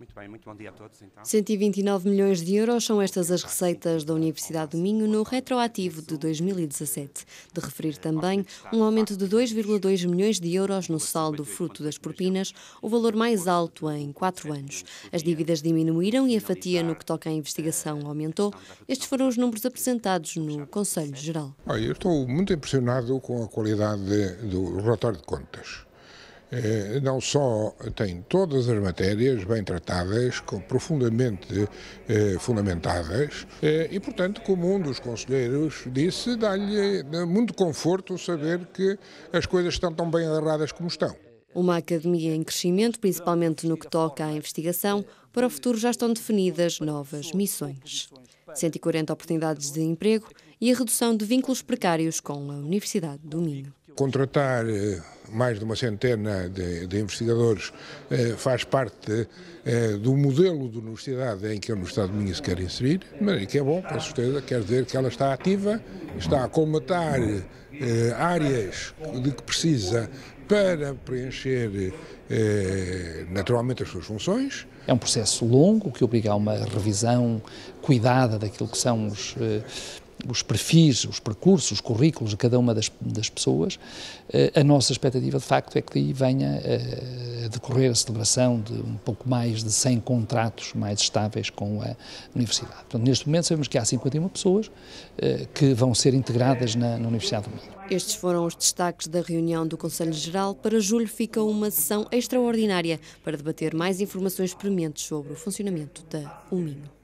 Muito bem, muito bom dia a todos. Então. 129 milhões de euros são estas as receitas da Universidade do Minho no retroativo de 2017. De referir também um aumento de 2,2 milhões de euros no saldo fruto das propinas, o valor mais alto em quatro anos. As dívidas diminuíram e a fatia no que toca à investigação aumentou. Estes foram os números apresentados no Conselho Geral. Olha, eu estou muito impressionado com a qualidade do relatório de contas. Eh, não só tem todas as matérias bem tratadas, profundamente eh, fundamentadas, eh, e, portanto, como um dos conselheiros disse, dá-lhe muito conforto saber que as coisas estão tão bem agarradas como estão. Uma academia em crescimento, principalmente no que toca à investigação, para o futuro já estão definidas novas missões. 140 oportunidades de emprego e a redução de vínculos precários com a Universidade do Minho. Contratar eh, mais de uma centena de, de investigadores eh, faz parte eh, do modelo de universidade em que a Universidade de Minha se quer inserir, mas que é bom, com certeza, quer dizer que ela está ativa, está a colmatar eh, áreas de que precisa para preencher eh, naturalmente as suas funções. É um processo longo que obriga a uma revisão cuidada daquilo que são os eh, os perfis, os percursos, os currículos de cada uma das, das pessoas, eh, a nossa expectativa de facto é que daí venha eh, a decorrer a celebração de um pouco mais de 100 contratos mais estáveis com a Universidade. Portanto, neste momento sabemos que há 51 pessoas eh, que vão ser integradas na, na Universidade do Minho. Estes foram os destaques da reunião do Conselho Geral. Para julho fica uma sessão extraordinária para debater mais informações prementes sobre o funcionamento da UMINO.